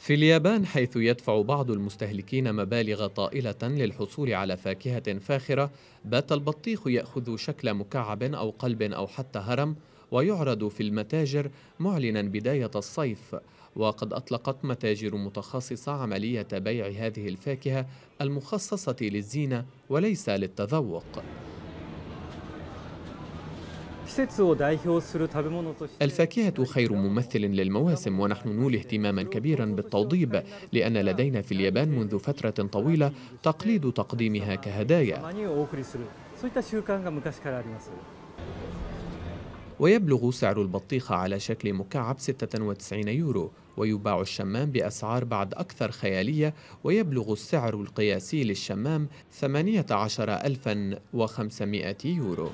في اليابان حيث يدفع بعض المستهلكين مبالغ طائلة للحصول على فاكهة فاخرة بات البطيخ يأخذ شكل مكعب أو قلب أو حتى هرم ويعرض في المتاجر معلنا بداية الصيف وقد أطلقت متاجر متخصصة عملية بيع هذه الفاكهة المخصصة للزينة وليس للتذوق الفاكهة خير ممثل للمواسم ونحن نولي اهتماما كبيرا بالتوضيب لأن لدينا في اليابان منذ فترة طويلة تقليد تقديمها كهدايا ويبلغ سعر البطيخة على شكل مكعب 96 يورو ويباع الشمام بأسعار بعد أكثر خيالية ويبلغ السعر القياسي للشمام 18500 يورو